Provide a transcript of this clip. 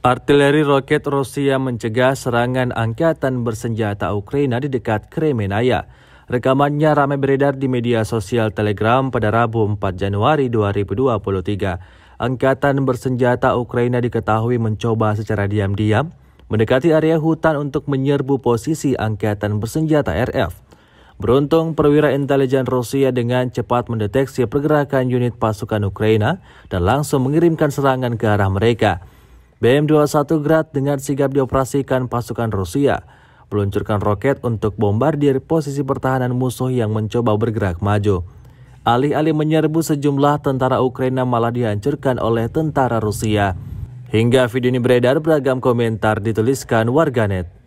Artileri roket Rusia mencegah serangan angkatan bersenjata Ukraina di dekat Kremenaya. Rekamannya ramai beredar di media sosial Telegram pada Rabu 4 Januari 2023. Angkatan bersenjata Ukraina diketahui mencoba secara diam-diam mendekati area hutan untuk menyerbu posisi angkatan bersenjata RF. Beruntung, perwira intelijen Rusia dengan cepat mendeteksi pergerakan unit pasukan Ukraina dan langsung mengirimkan serangan ke arah mereka. BM-21 Grad dengan sigap dioperasikan pasukan Rusia, meluncurkan roket untuk bombardir posisi pertahanan musuh yang mencoba bergerak maju. Alih-alih menyerbu sejumlah tentara Ukraina malah dihancurkan oleh tentara Rusia. Hingga video ini beredar beragam komentar dituliskan warganet.